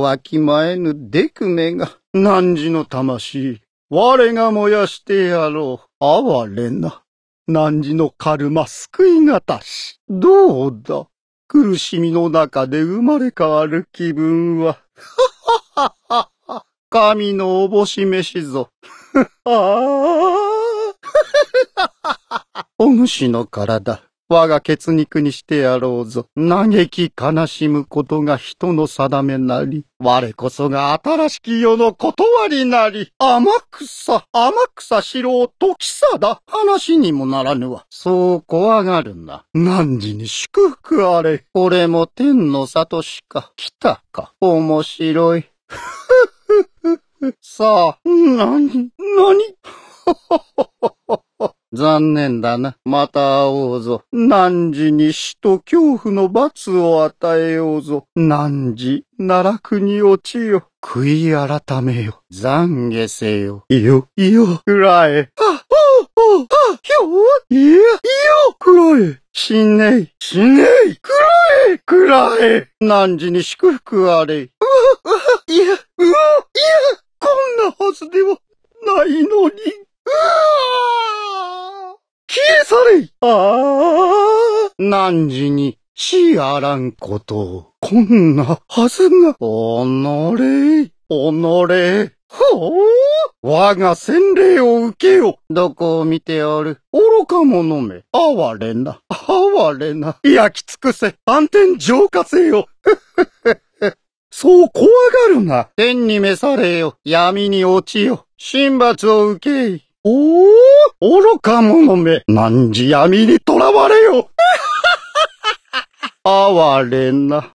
わきまえぬでくめが、汝の魂、我が燃やしてやろう、哀れな。汝のカルマ救いがたし、どうだ。苦しみの中で生まれ変わる気分は、ははは神のおぼし飯ぞ。お主の体、我が血肉にしてやろうぞ。嘆き悲しむことが人の定めなり。我こそが新しき世の断りなり。天草、天草四郎と貴だ。話にもならぬわ。そう怖がるな。何時に祝福あれ。これも天の里しか。来たか。面白い。さあ、何、何残念だな。また会おうぞ。何時に死と恐怖の罰を与えようぞ。何時、奈落に落ちよ。悔い改めよ。懺悔せよ。いよ、いよ、くらえ。あ、おうほう、あ、ひょいや、いよ、くらえ。死ねい、死ねい、くらえ、くらえ。何時に祝福あれ。うわ、うわ、いや、うわ、いや、こんなはずではないのに。されああ、何時にしあらんこと、こんなはずが、おのれ、おのれ、ほう、我が洗礼を受けよ。どこを見ておる愚か者め、哀れな、哀れな、焼き尽くせ、暗転浄化せよ。そう怖がるな。天に召されよ。闇に落ちよ。神罰を受けい。おお愚か者め、何時闇に囚われよ。哀れな。